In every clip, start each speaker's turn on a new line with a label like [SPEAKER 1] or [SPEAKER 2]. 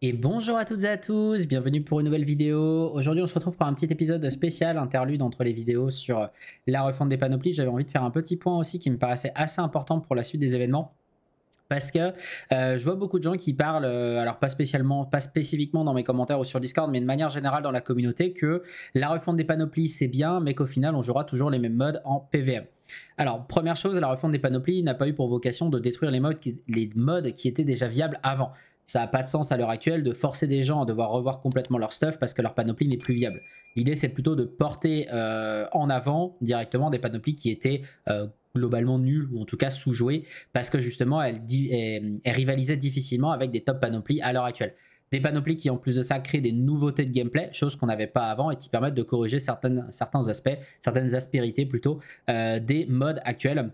[SPEAKER 1] Et bonjour à toutes et à tous, bienvenue pour une nouvelle vidéo. Aujourd'hui on se retrouve pour un petit épisode spécial, interlude entre les vidéos sur la refonte des panoplies. J'avais envie de faire un petit point aussi qui me paraissait assez important pour la suite des événements parce que euh, je vois beaucoup de gens qui parlent, euh, alors pas spécialement, pas spécifiquement dans mes commentaires ou sur Discord, mais de manière générale dans la communauté, que la refonte des panoplies c'est bien, mais qu'au final on jouera toujours les mêmes modes en PVM. Alors, première chose, la refonte des panoplies n'a pas eu pour vocation de détruire les les modes qui étaient déjà viables avant. Ça n'a pas de sens à l'heure actuelle de forcer des gens à devoir revoir complètement leur stuff parce que leur panoplie n'est plus viable. L'idée, c'est plutôt de porter euh, en avant directement des panoplies qui étaient euh, globalement nulles ou en tout cas sous-jouées parce que justement, elles, rivalisaient difficilement avec des top panoplies à l'heure actuelle des panoplies qui en plus de ça créent des nouveautés de gameplay, chose qu'on n'avait pas avant et qui permettent de corriger certains aspects, certaines aspérités plutôt euh, des modes actuels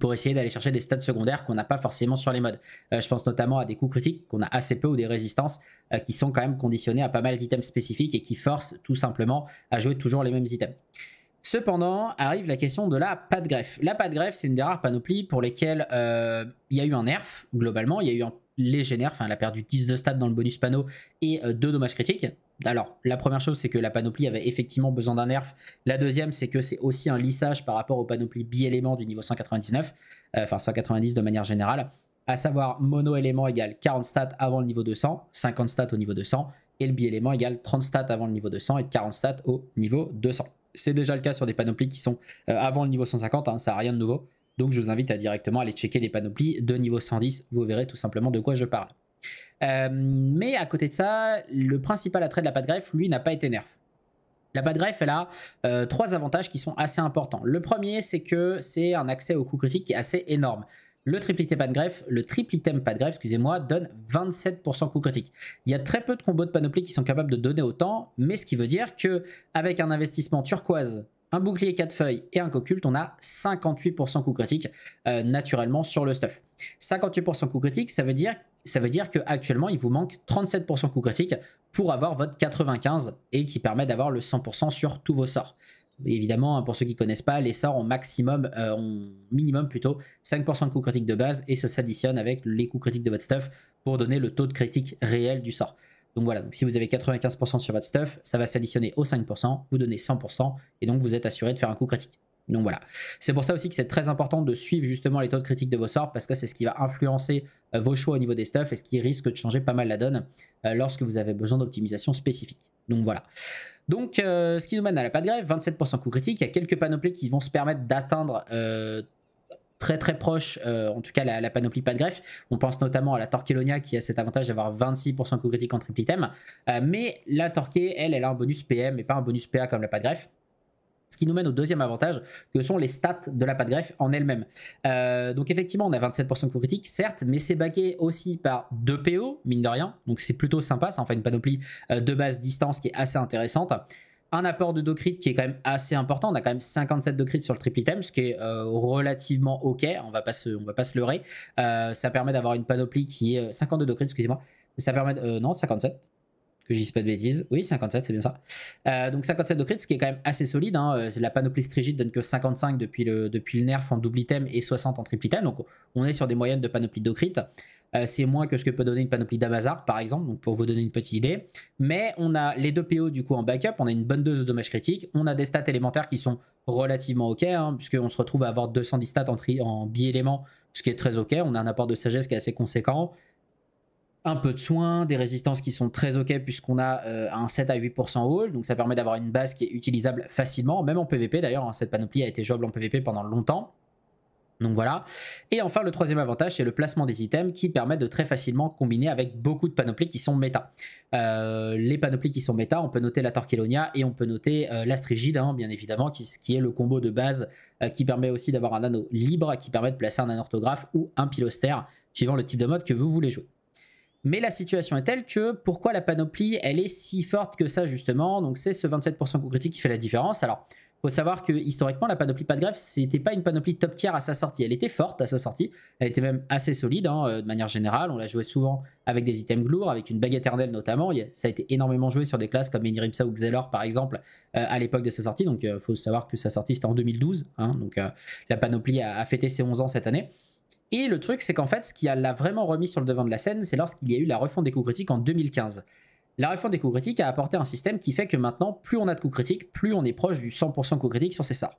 [SPEAKER 1] pour essayer d'aller chercher des stats secondaires qu'on n'a pas forcément sur les modes. Euh, je pense notamment à des coups critiques qu'on a assez peu ou des résistances euh, qui sont quand même conditionnées à pas mal d'items spécifiques et qui forcent tout simplement à jouer toujours les mêmes items. Cependant, arrive la question de la pas de greffe. La pas de greffe, c'est une des rares panoplies pour lesquelles euh, il y a eu un nerf, globalement. Il y a eu un léger nerf, elle a perdu 10 de stats dans le bonus panneau et 2 dommages critiques alors, la première chose, c'est que la panoplie avait effectivement besoin d'un nerf. La deuxième, c'est que c'est aussi un lissage par rapport aux panoplies bi-éléments du niveau 199, euh, enfin 190 de manière générale, à savoir mono-élément égale 40 stats avant le niveau 200, 50 stats au niveau 200, et le bi-élément égale 30 stats avant le niveau 200 et 40 stats au niveau 200. C'est déjà le cas sur des panoplies qui sont euh, avant le niveau 150, hein, ça n'a rien de nouveau. Donc je vous invite à directement aller checker les panoplies de niveau 110, vous verrez tout simplement de quoi je parle. Euh, mais à côté de ça, le principal attrait de la de greffe, lui, n'a pas été nerf. La patte greffe, elle a euh, trois avantages qui sont assez importants. Le premier, c'est que c'est un accès au coût critique qui est assez énorme. Le triple item de greffe, le triple item greffe, excusez-moi, donne 27% coût critique. Il y a très peu de combos de panoplie qui sont capables de donner autant, mais ce qui veut dire que avec un investissement turquoise un bouclier 4 feuilles et un cocult, on a 58% coup critique euh, naturellement sur le stuff. 58% coup critique, ça veut dire ça veut dire qu'actuellement, il vous manque 37% coup critique pour avoir votre 95 et qui permet d'avoir le 100% sur tous vos sorts. Évidemment, hein, pour ceux qui ne connaissent pas, les sorts ont maximum, euh, minimum plutôt 5% de coups critiques de base et ça s'additionne avec les coups critiques de votre stuff pour donner le taux de critique réel du sort. Donc voilà, si vous avez 95% sur votre stuff, ça va s'additionner aux 5%, vous donnez 100%, et donc vous êtes assuré de faire un coup critique. Donc voilà. C'est pour ça aussi que c'est très important de suivre justement les taux de critique de vos sorts parce que c'est ce qui va influencer euh, vos choix au niveau des stuffs et ce qui risque de changer pas mal la donne euh, lorsque vous avez besoin d'optimisation spécifique. Donc voilà. Donc euh, ce qui nous mène à la pas de grève, 27% coup critique. Il y a quelques panoplies qui vont se permettre d'atteindre très très proche, euh, en tout cas la, panoplie pas de greffe. On pense notamment à la Torquelonia qui a cet avantage d'avoir 26% de coup critique en triple item. Euh, mais la Torquée, elle, elle a un bonus PM et pas un bonus PA comme la pas de greffe. Ce qui nous mène au deuxième avantage, que sont les stats de la pas de greffe en elle-même. Euh, donc effectivement, on a 27% de coup critique, certes, mais c'est baqué aussi par 2 PO, mine de rien. Donc c'est plutôt sympa, c'est en fait une panoplie de base distance qui est assez intéressante un apport de docrite qui est quand même assez important. On a quand même 57 Docrit sur le triple item, ce qui est euh, relativement ok. On va pas on va pas se leurrer. Euh, ça permet d'avoir une panoplie qui est 52 euh, Docrit, excusez-moi. Ça permet, non, 57 que je dise pas de bêtises. Oui, 57, c'est bien ça. Euh, donc 57 de ce qui est quand même assez solide. Hein. Euh, la panoplie strigide donne que 55 depuis le, depuis le nerf en double item et 60 en triple item. Donc on est sur des moyennes de panoplie de euh, c'est moins que ce que peut donner une panoplie d'Amazar, par exemple, donc pour vous donner une petite idée. Mais on a les deux PO du coup en backup, on a une bonne dose de dommages critiques, on a des stats élémentaires qui sont relativement ok, hein, puisqu'on se retrouve à avoir 210 stats en, en bi élément ce qui est très ok, on a un apport de sagesse qui est assez conséquent un peu de soin, des résistances qui sont très ok puisqu'on a euh, un 7 à 8% haul, donc ça permet d'avoir une base qui est utilisable facilement, même en PvP d'ailleurs, hein. cette panoplie a été jouable en PvP pendant longtemps. Donc voilà. Et enfin, le troisième avantage, c'est le placement des items qui permet de très facilement combiner avec beaucoup de panoplies qui sont méta. Euh, les panoplies qui sont méta, on peut noter la Torquelonia et on peut noter euh, l'Astrigide, hein, bien évidemment, qui, est le combo de base qui permet aussi d'avoir un anneau libre, qui permet de placer un anorthographe ou un piloster suivant le type de mode que vous voulez jouer. Mais la situation est telle que pourquoi la panoplie, elle est si forte que ça justement Donc c'est ce 27% coup critique qui fait la différence. Alors, faut savoir que historiquement, la panoplie pas de greffe, c'était pas une panoplie top tier à sa sortie. Elle était forte à sa sortie. Elle était même assez solide hein, euh, de manière générale. On la jouait souvent avec des items lourds, avec une baguette éternelle notamment. Ça a été énormément joué sur des classes comme Eniripsa ou Xelor par exemple euh, à l'époque de sa sortie. Donc il euh, faut savoir que sa sortie c'était en 2012. Hein. donc la panoplie a, fêté ses 11 ans cette année. Et le truc, c'est qu'en fait, ce qui l'a vraiment remis sur le devant de la scène, c'est lorsqu'il y a eu la refonte des coups critiques en 2015. La refonte des coups critiques a apporté un système qui fait que maintenant, plus on a de coups critiques, plus on est proche du 100% coups critiques sur sorts.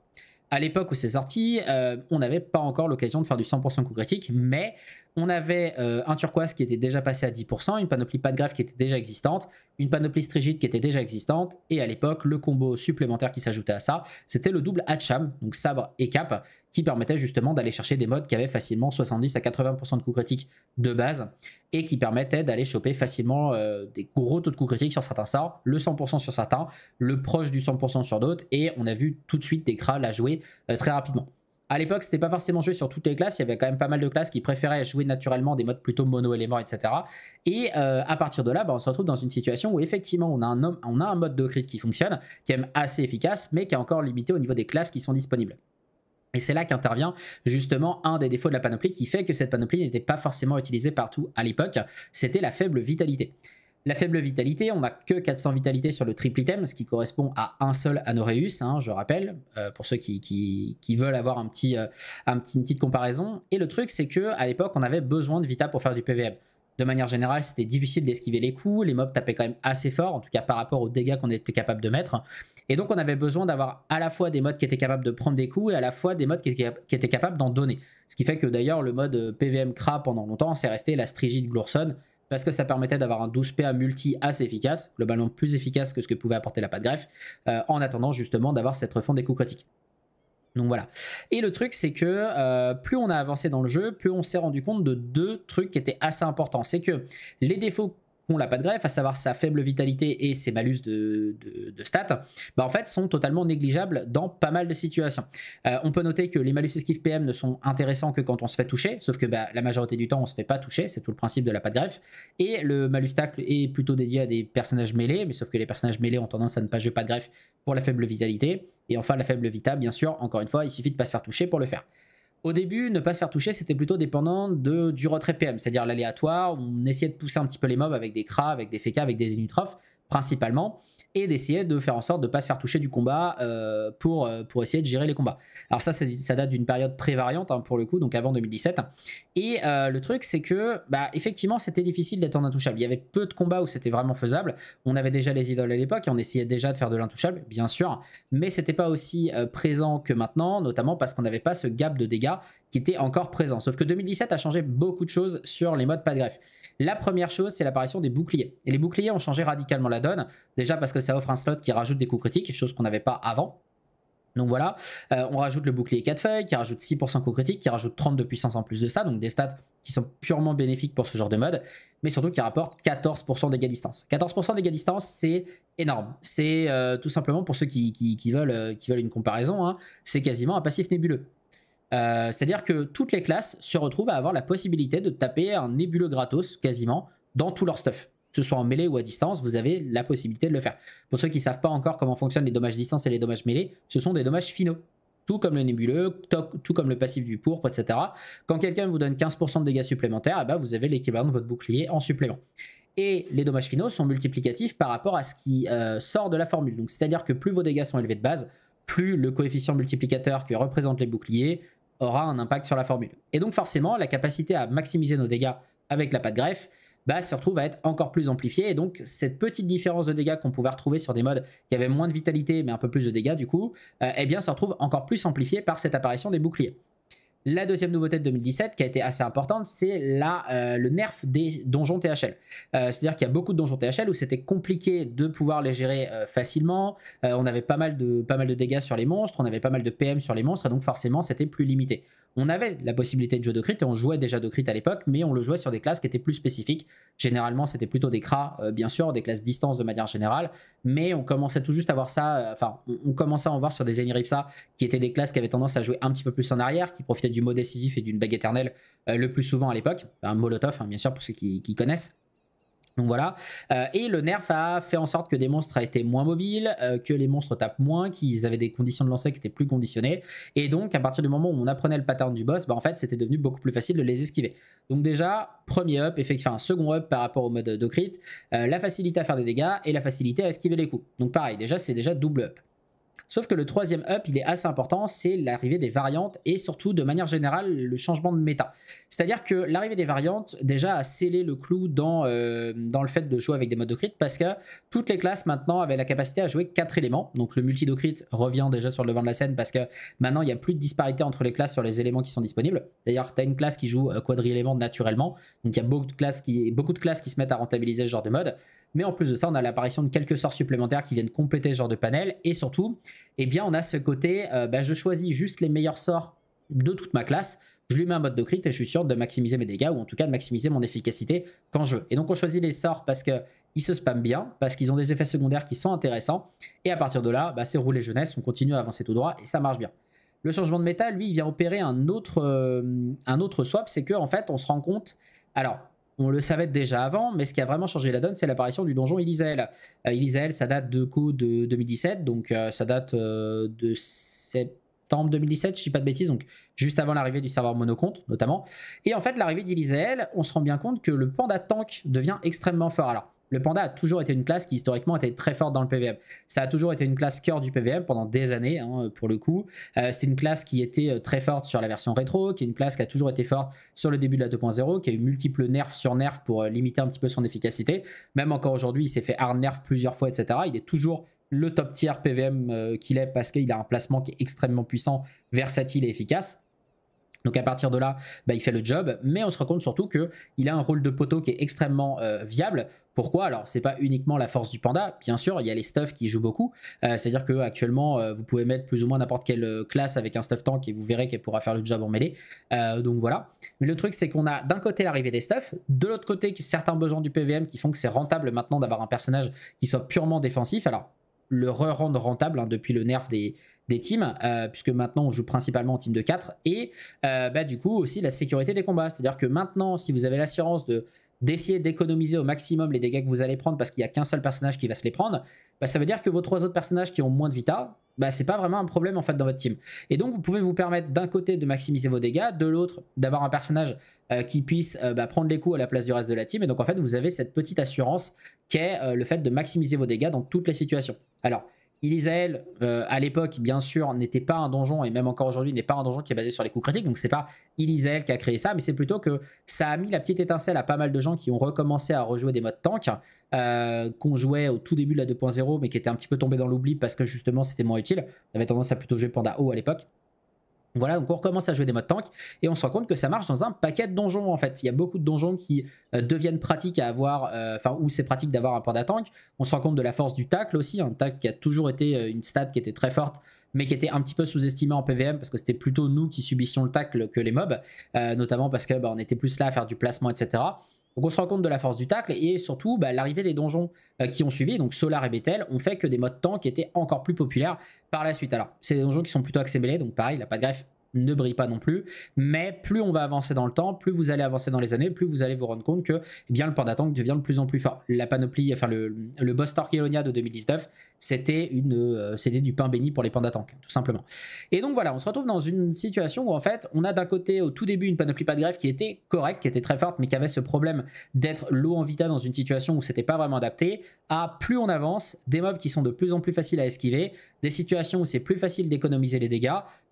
[SPEAKER 1] À l'époque où c'est sorti, euh, on n'avait pas encore l'occasion de faire du 100% coups critiques, mais on avait euh, un turquoise qui était déjà passé à 10%, une panoplie pas de greffe qui était déjà existante, une panoplie strigide qui était déjà existante, et à l'époque, le combo supplémentaire qui s'ajoutait à ça, c'était le double Hatcham, donc sabre et cap, qui permettait justement d'aller chercher des modes qui avaient facilement 70 à 80% de coups critiques de base et qui permettait d'aller choper facilement euh, des gros taux de coups critiques sur certains sorts, le 100% sur certains, le proche du 100% sur d'autres et on a vu tout de suite des crâles à jouer euh, très rapidement. À l'époque, c'était pas forcément joué sur toutes les classes. Il y avait quand même pas mal de classes qui préféraient jouer naturellement des modes plutôt mono-éléments, etc. Et euh, à partir de là, bah, on se retrouve dans une situation où effectivement, on a un, on a un mode de crit qui fonctionne, qui est assez efficace, mais qui est encore limité au niveau des classes qui sont disponibles. Et c'est là qu'intervient justement un des défauts de la panoplie qui fait que cette panoplie n'était pas forcément utilisée partout à l'époque, c'était la faible vitalité. La faible vitalité, on n'a que 400 vitalités sur le triple item, ce qui correspond à un seul Anoreus, hein, je rappelle, euh, pour ceux qui, veulent avoir un petit, euh, un une petite comparaison. Et le truc, c'est que à l'époque, on avait besoin de Vita pour faire du PVM de manière générale, c'était difficile d'esquiver les coups. Les mobs tapaient quand même assez fort, en tout cas par rapport aux dégâts qu'on était capable de mettre. Et donc, on avait besoin d'avoir à la fois des modes qui étaient capables de prendre des coups et à la fois des modes qui étaient capables d'en donner. Ce qui fait que d'ailleurs, le mode euh, PVM Kra pendant longtemps, c'est resté la Strigide de Glourson parce que ça permettait d'avoir un 12PA multi assez efficace, globalement plus efficace que ce que pouvait apporter la patte greffe, euh, en attendant justement d'avoir cette refonte des coups critiques. Donc voilà. Et le truc, c'est que euh, plus on a avancé dans le jeu, plus on s'est rendu compte de deux trucs qui étaient assez importants. C'est que les défauts la pas de greffe, à savoir sa faible vitalité et ses malus de, de, stats, bah, en fait sont totalement négligeables dans pas mal de situations. Euh, on peut noter que les malus esquive PM ne sont intéressants que quand on se fait toucher, sauf que bah, la majorité du temps on se fait pas toucher, c'est tout le principe de la pas de greffe. Et le malus tacle est plutôt dédié à des personnages mêlés, mais sauf que les personnages mêlés ont tendance à ne pas jouer pas de greffe pour la faible vitalité. Et enfin la faible vita, bien sûr, encore une fois, il suffit de pas se faire toucher pour le faire. Au début, ne pas se faire toucher, c'était plutôt dépendant de, du retrait PM, c'est-à-dire l'aléatoire. On essayait de pousser un petit peu les mobs avec des cras, avec des fécas, avec des inutrophes, principalement, et d'essayer de faire en sorte de ne pas se faire toucher du combat euh, pour, euh, pour essayer de gérer les combats. Alors ça, ça, date d'une période prévariante hein, pour le coup, donc avant 2017. Et euh, le truc, c'est que, bah, effectivement, c'était difficile d'être en intouchable. Il y avait peu de combats où c'était vraiment faisable. On avait déjà les idoles à l'époque et on essayait déjà de faire de l'intouchable, bien sûr, mais c'était pas aussi présent que maintenant, notamment parce qu'on n'avait pas ce gap de dégâts qui était encore présent. Sauf que 2017 a changé beaucoup de choses sur les modes pas de greffe. La première chose, c'est l'apparition des boucliers. Et les boucliers ont changé radicalement la donne, déjà parce que ça offre un slot qui rajoute des coups critiques, chose qu'on n'avait pas avant. Donc voilà, euh, on rajoute le bouclier 4 feuilles qui rajoute 6% coups critiques, qui rajoute 30 de puissance en plus de ça, donc des stats qui sont purement bénéfiques pour ce genre de mode, mais surtout qui rapportent 14% dégâts distance. 14% dégâts distance, c'est énorme. C'est euh, tout simplement, pour ceux qui, euh, veulent, une comparaison, hein, c'est quasiment un passif nébuleux. Euh, c'est-à-dire que toutes les classes se retrouvent à avoir la possibilité de taper un nébuleux gratos quasiment dans tout leur stuff. Que ce soit en mêlée ou à distance, vous avez la possibilité de le faire. Pour ceux qui ne savent pas encore comment fonctionnent les dommages distance et les dommages mêlés, ce sont des dommages finaux. Tout comme le nébuleux, tout comme le passif du pourpre, etc. Quand quelqu'un vous donne 15% de dégâts supplémentaires, eh ben, vous avez l'équivalent de votre bouclier en supplément et les dommages finaux sont multiplicatifs par rapport à ce qui euh, sort de la formule. Donc c'est-à-dire que plus vos dégâts sont élevés de base, plus le coefficient multiplicateur que représentent les boucliers aura un impact sur la formule. Et donc forcément, la capacité à maximiser nos dégâts avec la pâte greffe bah, se retrouve à être encore plus amplifiée. Et donc cette petite différence de dégâts qu'on pouvait retrouver sur des modes qui avaient moins de vitalité mais un peu plus de dégâts du coup, euh, eh bien se retrouve encore plus amplifiée par cette apparition des boucliers. La deuxième nouveauté de 2017, qui a été assez importante, c'est la euh, le nerf des donjons THL. Euh, c'est-à-dire qu'il y a beaucoup de donjons THL où c'était compliqué de pouvoir les gérer euh, facilement. on avait pas mal, de, pas mal de dégâts sur les monstres, on avait pas mal de PM sur les monstres, et donc forcément c'était plus limité. On avait la possibilité de jouer de crit, et on jouait déjà de crit à l'époque, mais on le jouait sur des classes qui étaient plus spécifiques. Généralement c'était plutôt des cras, bien sûr, des classes distance de manière générale, mais on commençait tout juste à voir ça, enfin on, commençait à en voir sur des Eniripsa, qui étaient des classes qui avaient tendance à jouer un petit peu plus en arrière, qui profitaient du mot décisif et d'une bague éternelle euh, le plus souvent à l'époque. un Molotov, hein, bien sûr, pour ceux qui, connaissent. Donc voilà. Euh, et le nerf a fait en sorte que des monstres aient été moins mobiles, euh, que les monstres tapent moins, qu'ils avaient des conditions de lancer qui étaient plus conditionnées. Et donc, à partir du moment où on apprenait le pattern du boss, bah, en fait, c'était devenu beaucoup plus facile de les esquiver. Donc déjà, premier up, effectivement, un second up par rapport au mode de la facilité à faire des dégâts et la facilité à esquiver les coups. Donc pareil, déjà, c'est déjà double up. Sauf que le troisième up, il est assez important, c'est l'arrivée des variantes et surtout de manière générale le changement de méta. C'est-à-dire que l'arrivée des variantes déjà a scellé le clou dans, euh, le fait de jouer avec des modes de crit parce que toutes les classes maintenant avaient la capacité à jouer quatre éléments. Donc le multi crit revient déjà sur le devant de la scène parce que maintenant il n'y a plus de disparité entre les classes sur les éléments qui sont disponibles. D'ailleurs, tu as une classe qui joue euh, quadri éléments naturellement, donc il y a beaucoup de, classes qui, beaucoup de classes qui se mettent à rentabiliser ce genre de mode. Mais en plus de ça, on a l'apparition de quelques sorts supplémentaires qui viennent compléter ce genre de panel. Et surtout, eh bien, on a ce côté, euh, bah, je choisis juste les meilleurs sorts de toute ma classe. Je lui mets un mode de crit et je suis sûr de maximiser mes dégâts ou en tout cas de maximiser mon efficacité quand je veux. Et donc on choisit les sorts parce qu'ils se spamment bien, parce qu'ils ont des effets secondaires qui sont intéressants. Et à partir de là, bah, c'est rouler jeunesse, on continue à avancer tout droit et ça marche bien. Le changement de méta, lui, il vient opérer un autre, euh, un autre swap, c'est qu'en en fait, on se rend compte. Alors, on le savait déjà avant, mais ce qui a vraiment changé la donne, c'est l'apparition du donjon Elisael. Euh, ça date de coup de 2017, donc euh, ça date euh, de septembre 2017, je dis pas de bêtises, donc juste avant l'arrivée du serveur monocompte notamment. Et en fait, l'arrivée d'Elisael, on se rend bien compte que le panda tank devient extrêmement fort. Alors, le panda a toujours été une classe qui historiquement était très forte dans le PVM. Ça a toujours été une classe cœur du PVM pendant des années, hein, pour le coup. Euh, c'était une classe qui était euh, très forte sur la version rétro, qui est une classe qui a toujours été forte sur le début de la 2.0, qui a eu multiples nerfs sur nerfs pour euh, limiter un petit peu son efficacité. Même encore aujourd'hui, il s'est fait hard nerf plusieurs fois, etc. Il est toujours le top tier PVM qu'il est parce qu'il a un placement qui est extrêmement puissant, versatile et efficace. Donc à partir de là, bah, il fait le job, mais on se rend compte surtout qu'il a un rôle de poteau qui est extrêmement euh, viable. Pourquoi Alors c'est pas uniquement la force du panda, bien sûr, il y a les stuffs qui jouent beaucoup. Euh, c'est-à-dire que actuellement, euh, vous pouvez mettre plus ou moins n'importe quelle classe avec un stuff tank et vous verrez qu'elle pourra faire le job en mêlée. donc voilà. Mais le truc c'est qu'on a d'un côté l'arrivée des stuffs, de l'autre côté certains besoins du PVM qui font que c'est rentable maintenant d'avoir un personnage qui soit purement défensif. Alors le rendre rentable hein, depuis le nerf des, des teams, euh, puisque maintenant on joue principalement en team de 4, et euh, bah, du coup aussi la sécurité des combats. C'est-à-dire que maintenant, si vous avez l'assurance de d'essayer d'économiser au maximum les dégâts que vous allez prendre parce qu'il n'y a qu'un seul personnage qui va se les prendre, bah, ça veut dire que vos trois autres personnages qui ont moins de vita, bah c'est pas vraiment un problème en fait dans votre team. Et donc vous pouvez vous permettre d'un côté de maximiser vos dégâts, de l'autre d'avoir un personnage euh, qui puisse euh, bah, prendre les coups à la place du reste de la team. Et donc en fait vous avez cette petite assurance qu'est est euh, le fait de maximiser vos dégâts dans toutes les situations. Alors Ilisael, euh, à l'époque, bien sûr, n'était pas un donjon, et même encore aujourd'hui, n'est pas un donjon qui est basé sur les coups critiques. Donc, c'est pas Ilisael qui a créé ça, mais c'est plutôt que ça a mis la petite étincelle à pas mal de gens qui ont recommencé à rejouer des modes tank, euh, qu'on jouait au tout début de la 2.0, mais qui étaient un petit peu tombés dans l'oubli parce que justement, c'était moins utile. On avait tendance à plutôt jouer Panda O à l'époque. Voilà, donc on recommence à jouer des modes tank et on se rend compte que ça marche dans un paquet de donjons en fait. Il y a beaucoup de donjons qui euh, deviennent pratiques à avoir, euh, enfin où c'est pratique d'avoir un panda tank. On se rend compte de la force du tacle aussi, un tacle qui a toujours été euh, une stat qui était très forte mais qui était un petit peu sous-estimée en PVM parce que c'était plutôt nous qui subissions le tacle que les mobs, notamment parce que bah, était plus là à faire du placement etc. Donc on se rend compte de la force du tacle et surtout bah, l'arrivée des donjons euh, qui ont suivi, donc Solar et Bethel, ont fait que des modes tanks étaient encore plus populaires par la suite. Alors c'est des donjons qui sont plutôt axés donc pareil, il a pas de greffe ne brille pas non plus. Mais plus on va avancer dans le temps, plus vous allez avancer dans les années, plus vous allez vous rendre compte que eh bien, le Panda Tank devient de plus en plus fort. La panoplie, enfin le, le boss Torquelonia de 2019, c'était une, euh, du pain béni pour les Panda tank tout simplement. Et donc voilà, on se retrouve dans une situation où en fait, on a d'un côté au tout début une panoplie pas de grève qui était correcte, qui était très forte, mais qui avait ce problème d'être low en vita dans une situation où c'était pas vraiment adapté, à plus on avance, des mobs qui sont de plus en plus faciles à esquiver, des situations où c'est plus facile d'économiser les dégâts,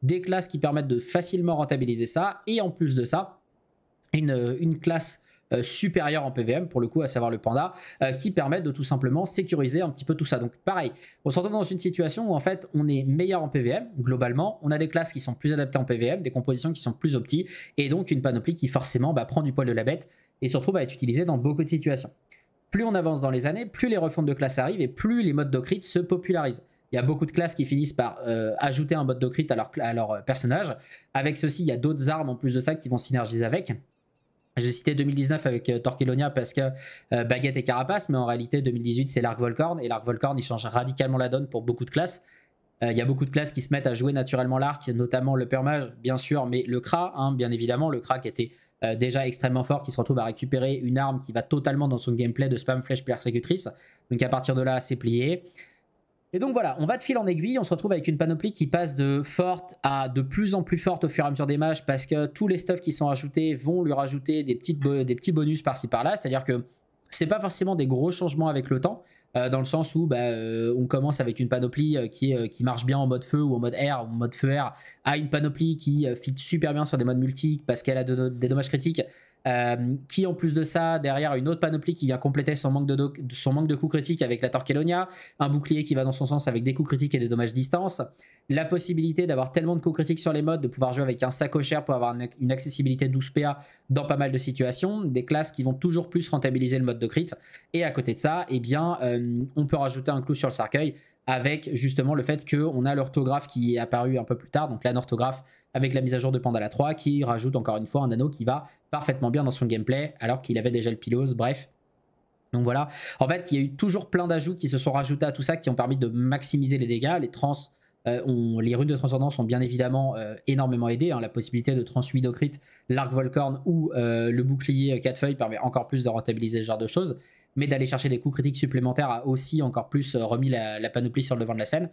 [SPEAKER 1] des classes qui permettent de facilement rentabiliser ça. Et en plus de ça, une, une classe euh, supérieure en PVM, pour le coup, à savoir le panda, euh, qui permet de tout simplement sécuriser un petit peu tout ça. Donc pareil, on se retrouve dans une situation où en fait on est meilleur en PVM, globalement, on a des classes qui sont plus adaptées en PVM, des compositions qui sont plus opti, et donc une panoplie qui forcément bah, prend du poil de la bête et se retrouve à être utilisée dans beaucoup de situations. Plus on avance dans les années, plus les refontes de classe arrivent et plus les modes de se popularisent il y a beaucoup de classes qui finissent par euh, ajouter un bot de crit à leur, euh, personnage. Avec ceci, il y a d'autres armes en plus de ça qui vont synergiser avec. J'ai cité 2019 avec euh, parce que euh, Baguette et Carapace, mais en réalité 2018 c'est l'Arc Volcorn et l'Arc Volcorn il change radicalement la donne pour beaucoup de classes. Il y a beaucoup de classes qui se mettent à jouer naturellement l'arc, notamment le Permage bien sûr, mais le Kra, hein, bien évidemment, le Kra qui était déjà extrêmement fort, qui se retrouve à récupérer une arme qui va totalement dans son gameplay de spam flèche persécutrice. Donc à partir de là, c'est plié. Et donc voilà, on va de fil en aiguille, on se retrouve avec une panoplie qui passe de forte à de plus en plus forte au fur et à mesure des matchs parce que tous les stuffs qui sont ajoutés vont lui rajouter des, des petits bonus par-ci par-là, c'est-à-dire que c'est pas forcément des gros changements avec le temps, euh, dans le sens où bah, euh, on commence avec une panoplie euh, qui, marche bien en mode feu ou en mode air ou en mode feu air, à une panoplie qui fit super bien sur des modes multi parce qu'elle a des dommages critiques, euh, qui en plus de ça, derrière une autre panoplie qui vient compléter son manque de, son manque de coups critiques avec la Torquelonia, un bouclier qui va dans son sens avec des coups critiques et des dommages distance, la possibilité d'avoir tellement de coups critiques sur les modes, de pouvoir jouer avec un sac au cher pour avoir une accessibilité 12 PA dans pas mal de situations, des classes qui vont toujours plus rentabiliser le mode de crit, et à côté de ça, eh bien, euh, on peut rajouter un clou sur le cercueil avec justement le fait qu'on a l'orthographe qui est apparu un peu plus tard, donc orthographe avec la mise à jour de Pandala 3 qui rajoute encore une fois un anneau qui va parfaitement bien dans son gameplay alors qu'il avait déjà le pilose, bref. Donc voilà, en fait il y a eu toujours plein d'ajouts qui se sont rajoutés à tout ça qui ont permis de maximiser les dégâts, les trans... Euh, les runes de transcendance ont bien évidemment euh, énormément aidé. Hein. la possibilité de transhuit l'arc Volcorn ou euh, le bouclier 4 feuilles permet encore plus de rentabiliser ce genre de choses mais d'aller chercher des coups critiques supplémentaires a aussi encore plus euh, remis la, panoplie sur le devant de la scène.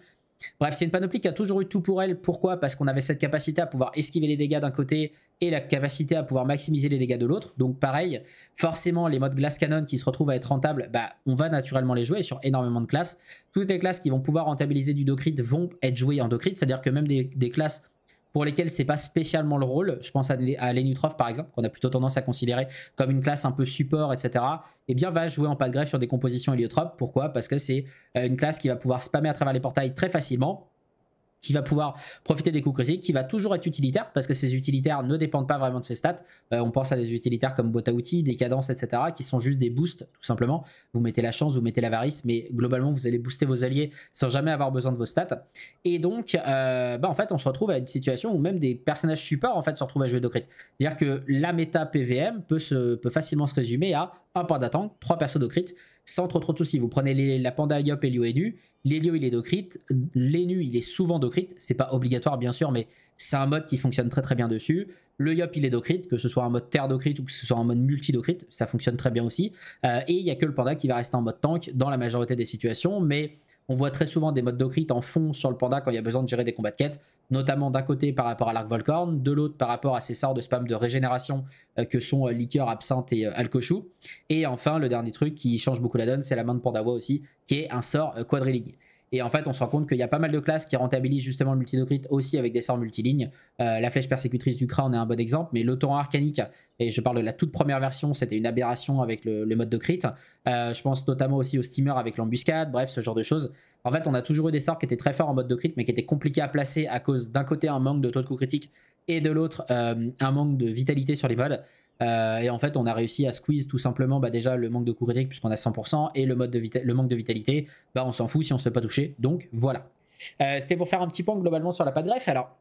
[SPEAKER 1] Bref, c'est une panoplie qui a toujours eu tout pour elle. Pourquoi Parce qu'on avait cette capacité à pouvoir esquiver les dégâts d'un côté et la capacité à pouvoir maximiser les dégâts de l'autre. Donc pareil, forcément, les modes glass canon qui se retrouvent à être rentables, bah, on va naturellement les jouer sur énormément de classes. Toutes les classes qui vont pouvoir rentabiliser du docrit vont être jouées en docrit, c'est-à-dire que même des classes pour lesquels c'est pas spécialement le rôle. Je pense à, à par exemple, qu'on a plutôt tendance à considérer comme une classe un peu support, etc. Eh bien, va jouer en pas de greffe sur des compositions héliotropes. Pourquoi Parce que c'est euh, une classe qui va pouvoir spammer à travers les portails très facilement qui va pouvoir profiter des coups critiques, qui va toujours être utilitaire, parce que ces utilitaires ne dépendent pas vraiment de ses stats. Euh, on pense à des utilitaires comme boîte à outils, etc., qui sont juste des boosts, tout simplement. Vous mettez la chance, vous mettez l'avarice, mais globalement, vous allez booster vos alliés sans jamais avoir besoin de vos stats. Et donc, euh, bah, en fait, on se retrouve à une situation où même des personnages supports en fait, se retrouvent à jouer de crit. C'est-à-dire que la méta PVM peut facilement se résumer à un point d'attente, 3 persos d'Ocrit, sans trop trop de soucis. Vous prenez la Panda Yop, Elio et Nu, l'Elio il est d'Ocrit, l'Enu il est souvent docrite, c'est pas obligatoire bien sûr, mais c'est un mode qui fonctionne très très bien dessus. Le Yop il est docrite, que ce soit en mode terre docrite ou que ce soit en mode multi docrite ça fonctionne très bien aussi. Euh, et il y a que le Panda qui va rester en mode tank dans la majorité des situations, mais on voit très souvent des modes de en fond sur le panda quand il y a besoin de gérer des combats de quête, notamment d'un côté par rapport à l'arc Volcorn, de l'autre par rapport à ces sorts de spam de régénération euh, que sont euh, Liqueur, Absinthe et euh, Alcochou. Et enfin, le dernier truc qui change beaucoup la donne, c'est la main de Pandawa aussi, qui est un sort quadriligne. Et en fait, on se rend compte qu'il y a pas mal de classes qui rentabilisent justement le multidocrit aussi avec des sorts multilignes. Euh, la flèche persécutrice du crâne est un bon exemple, mais le torrent arcanique, et je parle de la toute première version, c'était une aberration avec le, mode de crit. Euh, je pense notamment aussi au steamer avec l'embuscade, bref, ce genre de choses. En fait, on a toujours eu des sorts qui étaient très forts en mode de crit, mais qui étaient compliqués à placer à cause d'un côté un manque de taux de coup critique et de l'autre euh, un manque de vitalité sur les modes. Euh, et en fait, on a réussi à squeeze tout simplement bah, déjà le manque de coup critique puisqu'on a 100% et le, mode le manque de vitalité, bah, on s'en fout si on se fait pas toucher. Donc voilà. Euh, c'était pour faire un petit point globalement sur la pas de greffe. Alors,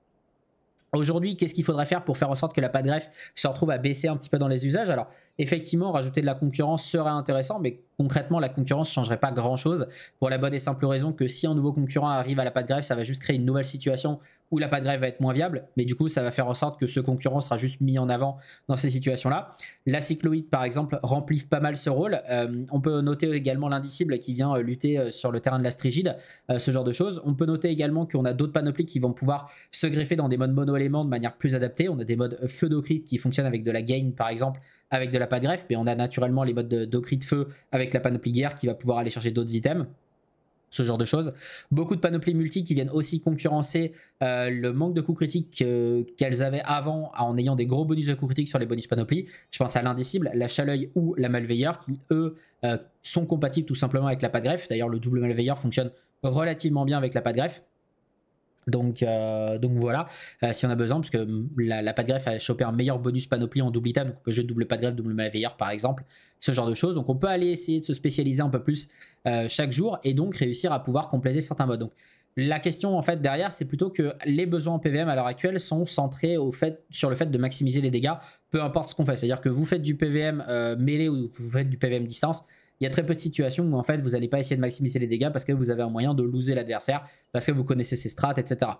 [SPEAKER 1] aujourd'hui, qu'est-ce qu'il faudrait faire pour faire en sorte que la pas de greffe se retrouve à baisser un petit peu dans les usages Alors, effectivement, rajouter de la concurrence serait intéressant, mais concrètement, la concurrence ne changerait pas grand-chose pour la bonne et simple raison que si un nouveau concurrent arrive à la pâte grève, ça va juste créer une nouvelle situation où la pâte grève va être moins viable, mais du coup, ça va faire en sorte que ce concurrent sera juste mis en avant dans ces situations-là. La cycloïde, par exemple, remplit pas mal ce rôle. Euh, on peut noter également l'indicible qui vient euh, lutter euh, sur le terrain de la strigide, ce genre de choses. On peut noter également qu'on a d'autres panoplies qui vont pouvoir se greffer dans des modes mono-éléments de manière plus adaptée. On a des modes feudocrites qui fonctionnent avec de la gain, par exemple, avec de la panne greffe, mais on a naturellement les modes d'ocri de, de, feu avec la panoplie guerre qui va pouvoir aller chercher d'autres items. Ce genre de choses. Beaucoup de panoplies multi qui viennent aussi concurrencer euh, le manque de coups critiques qu'elles avaient avant en ayant des gros bonus de coups critiques sur les bonus panoplies. Je pense à l'indicible, la chaleuil ou la malveilleur qui, eux, euh, sont compatibles tout simplement avec la pas de greffe. D'ailleurs, le double malveilleur fonctionne relativement bien avec la pas greffe. Euh, donc, voilà, euh, si on a besoin, parce que hum, la, la greffe a chopé un meilleur bonus panoplie en double item, donc on peut jouer double pas greffe, double malveilleur par exemple, ce genre de choses. Donc on peut aller essayer de se spécialiser un peu plus euh, chaque jour et donc réussir à pouvoir compléter certains modes. Donc la question en fait derrière, c'est plutôt que les besoins en PVM à l'heure actuelle sont centrés au fait, sur le fait de maximiser les dégâts, peu importe ce qu'on fait. C'est-à-dire que vous faites du PVM mêlé ou vous faites du PVM distance, il y a très peu de situations où en fait vous n'allez pas essayer de maximiser les dégâts parce que vous avez un moyen de loser l'adversaire, parce que vous connaissez ses strats, etc.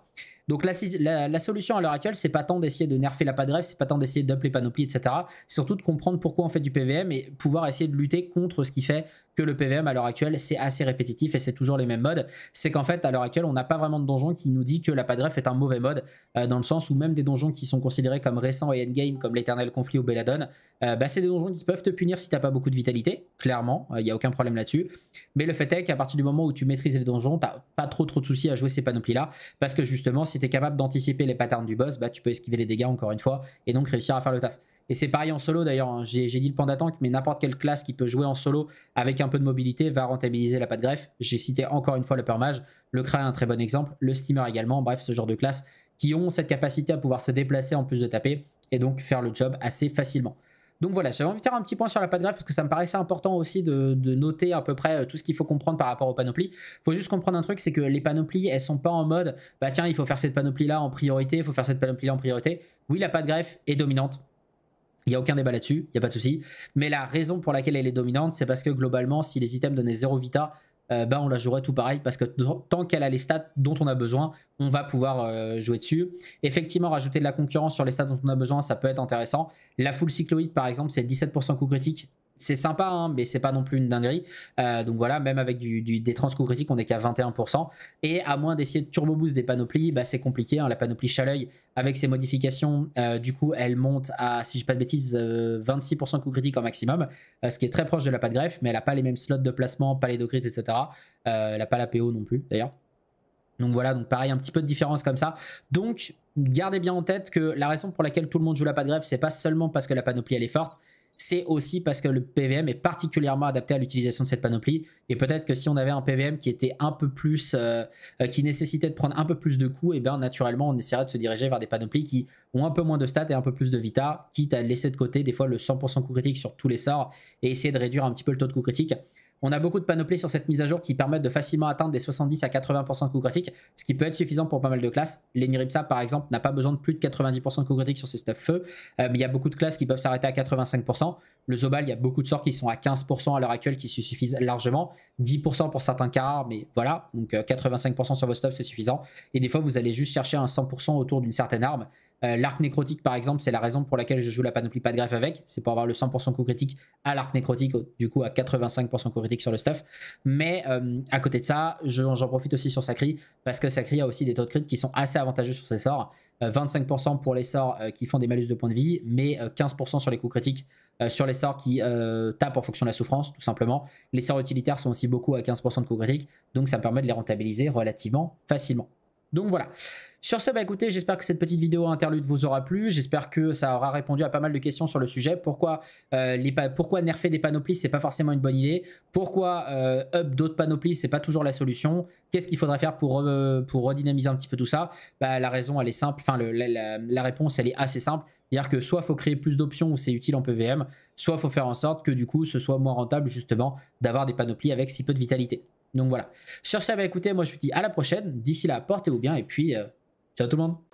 [SPEAKER 1] Donc la, solution à l'heure actuelle, c'est pas tant d'essayer de nerfer la padref, c'est pas tant d'essayer d'up les panoplies, etc. C'est surtout de comprendre pourquoi on fait du PVM et pouvoir essayer de lutter contre ce qui fait que le PVM à l'heure actuelle, c'est assez répétitif et c'est toujours les mêmes modes. C'est qu'en fait, à l'heure actuelle, on n'a pas vraiment de donjon qui nous dit que la padref est un mauvais mode, euh, dans le sens où même des donjons qui sont considérés comme récents et endgame, comme l'éternel conflit ou Belladon, euh, bah, c'est des donjons qui peuvent te punir si t'as pas beaucoup de vitalité, clairement, il euh, n'y a aucun problème là-dessus. Mais le fait est qu'à partir du moment où tu maîtrises les donjons, t'as pas trop trop de soucis à jouer ces panoplies-là, parce que justement, tu es capable d'anticiper les patterns du boss, bah, tu peux esquiver les dégâts encore une fois et donc réussir à faire le taf. Et c'est pareil en solo d'ailleurs, hein. j'ai dit le panda tank, mais n'importe quelle classe qui peut jouer en solo avec un peu de mobilité va rentabiliser la patte greffe. J'ai cité encore une fois le permage, le Kra est un très bon exemple, le steamer également, bref, ce genre de classe qui ont cette capacité à pouvoir se déplacer en plus de taper et donc faire le job assez facilement. Donc voilà, j'avais envie de faire un petit point sur la de greffe, parce que ça me paraissait important aussi de, noter à peu près euh, tout ce qu'il faut comprendre par rapport aux panoplies. Il faut juste comprendre un truc, c'est que les panoplies, elles sont pas en mode, bah tiens, il faut faire cette panoplie-là en priorité, il faut faire cette panoplie-là en priorité. Oui, la de greffe est dominante, il n'y a aucun débat là-dessus, il n'y a pas de souci. Mais la raison pour laquelle elle est dominante, c'est parce que globalement, si les items donnaient 0 vita, euh, ben, on la jouerait tout pareil parce que tant qu'elle a les stats dont on a besoin, on va pouvoir euh, jouer dessus. Effectivement, rajouter de la concurrence sur les stats dont on a besoin, ça peut être intéressant. La full cycloïde, par exemple, c'est 17% coût critique c'est sympa, hein, mais c'est pas non plus une dinguerie. Euh, donc voilà, même avec du, des transcours critiques, on est qu'à 21%. Et à moins d'essayer de turbo boost des panoplies, bah, c'est compliqué. Hein, la panoplie Chaleuil, avec ses modifications, euh, du coup, elle monte à, si je dis pas de bêtises, 26% coup critique en maximum, euh, ce qui est très proche de la pas de greffe, mais elle n'a pas les mêmes slots de placement, pas les docrits, etc. elle n'a pas la PO non plus, d'ailleurs. Donc voilà, donc pareil, un petit peu de différence comme ça. Donc gardez bien en tête que la raison pour laquelle tout le monde joue la pas de greffe, c'est pas seulement parce que la panoplie elle est forte, c'est aussi parce que le PVM est particulièrement adapté à l'utilisation de cette panoplie. Et peut-être que si on avait un PVM qui était un peu plus, euh, euh, qui nécessitait de prendre un peu plus de coups, et eh bien naturellement on essaierait de se diriger vers des panoplies qui ont un peu moins de stats et un peu plus de vita, quitte à laisser de côté des fois le 100% coup critique sur tous les sorts et essayer de réduire un petit peu le taux de coup critique. On a beaucoup de panoplies sur cette mise à jour qui permettent de facilement atteindre des 70 à 80% de coups critiques, ce qui peut être suffisant pour pas mal de classes. L'Eniripsa, par exemple, n'a pas besoin de plus de 90% de coups critiques sur ses stuff feu, euh, mais il y a beaucoup de classes qui peuvent s'arrêter à 85%. Le Zobal, il y a beaucoup de sorts qui sont à 15% à l'heure actuelle, qui suffisent largement. 10% pour certains cas mais voilà, donc 85% euh, sur vos stuff, c'est suffisant. Et des fois, vous allez juste chercher un 100% autour d'une certaine arme. Euh, l'arc nécrotique, par exemple, c'est la raison pour laquelle je joue la panoplie pas de greffe avec. C'est pour avoir le 100% coût critique à l'arc nécrotique, du coup à 85% coût sur le stuff. Mais euh, à côté de ça, j'en profite aussi sur Sacri, parce que Sacri a aussi des taux de crit qui sont assez avantageux sur ses sorts. 25% euh, pour les sorts euh, qui font des malus de points de vie, mais 15% sur les coups critiques, sur les sorts qui tapent en fonction de la souffrance, tout simplement. Les sorts utilitaires sont aussi beaucoup à 15% de coups critiques, donc ça me permet de les rentabiliser relativement facilement. Donc voilà. Sur ce, bah écoutez, j'espère que cette petite vidéo interlude vous aura plu. J'espère que ça aura répondu à pas mal de questions sur le sujet. Pourquoi, euh, les pourquoi nerfer des panoplies, c'est pas forcément une bonne idée. Pourquoi euh, up d'autres panoplies, c'est pas toujours la solution. Qu'est-ce qu'il faudrait faire pour, euh, pour redynamiser un petit peu tout ça bah, La raison, elle est simple. Enfin, la, la, réponse, elle est assez simple. C'est-à-dire que soit faut créer plus d'options où c'est utile en PVM, soit faut faire en sorte que du coup, ce soit moins rentable justement d'avoir des panoplies avec si peu de vitalité. Donc voilà. Sur ce, eh ben, écoutez, moi je vous dis à la prochaine. D'ici là, portez-vous bien et puis euh, ciao tout le monde.